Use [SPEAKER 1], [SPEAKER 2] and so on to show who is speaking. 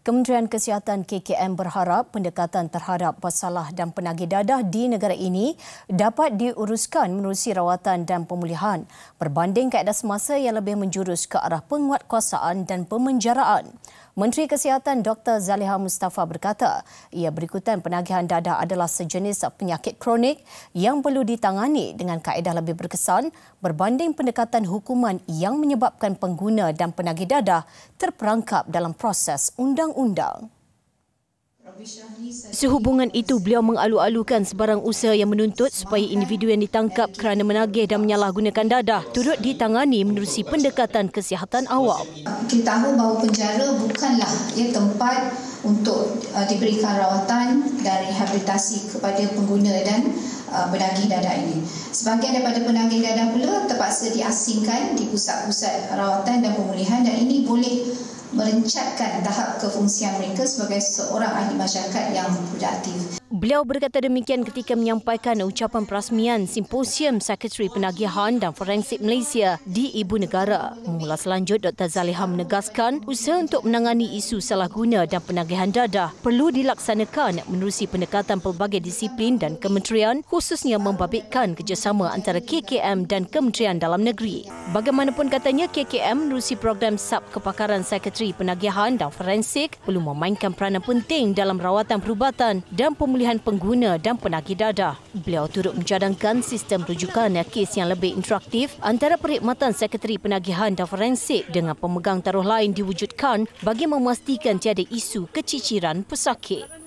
[SPEAKER 1] Kementerian Kesihatan KKM berharap pendekatan terhadap masalah dan penagih dadah di negara ini dapat diuruskan menerusi rawatan dan pemulihan berbanding kaedah semasa yang lebih menjurus ke arah penguatkuasaan dan pemenjaraan. Menteri Kesihatan Dr. Zaliha Mustafa berkata, ia berikutan penagihan dadah adalah sejenis penyakit kronik yang perlu ditangani dengan kaedah lebih berkesan berbanding pendekatan hukuman yang menyebabkan pengguna dan penagih dadah terperangkap dalam proses undang-undang. Sehubungan itu, beliau mengalu-alukan sebarang usaha yang menuntut supaya individu yang ditangkap kerana menagih dan menyalahgunakan dadah turut ditangani menerusi pendekatan kesihatan awam.
[SPEAKER 2] Kita tahu bahawa penjara bukanlah ya, tempat untuk uh, diberikan rawatan dan rehabilitasi kepada pengguna dan uh, penagih dadah ini. Sebahagian daripada penagih dadah pula terpaksa diasingkan di pusat-pusat rawatan dan pemulihan dan boleh merencatkan tahap kefungsian mereka sebagai seorang ahli masyarakat yang produktif.
[SPEAKER 1] Beliau berkata demikian ketika menyampaikan ucapan perasmian Simposium Sekretari Penagihan dan Forensik Malaysia di Ibu Negara. Mula lanjut, Dr. Zaliha menegaskan usaha untuk menangani isu salah guna dan penagihan dadah perlu dilaksanakan menerusi pendekatan pelbagai disiplin dan kementerian khususnya membabitkan kerjasama antara KKM dan Kementerian Dalam Negeri. Bagaimanapun katanya, KKM menerusi program sub kepakaran Sekretari Penagihan dan Forensik perlu memainkan peranan penting dalam rawatan perubatan dan pemulihan pilihan pengguna dan penagih dadah. Beliau turut mencadangkan sistem rujukan kes yang lebih interaktif antara perkhidmatan Sekretari Penagihan dan Forensik dengan pemegang taruh lain diwujudkan bagi memastikan tiada isu keciciran pesakit.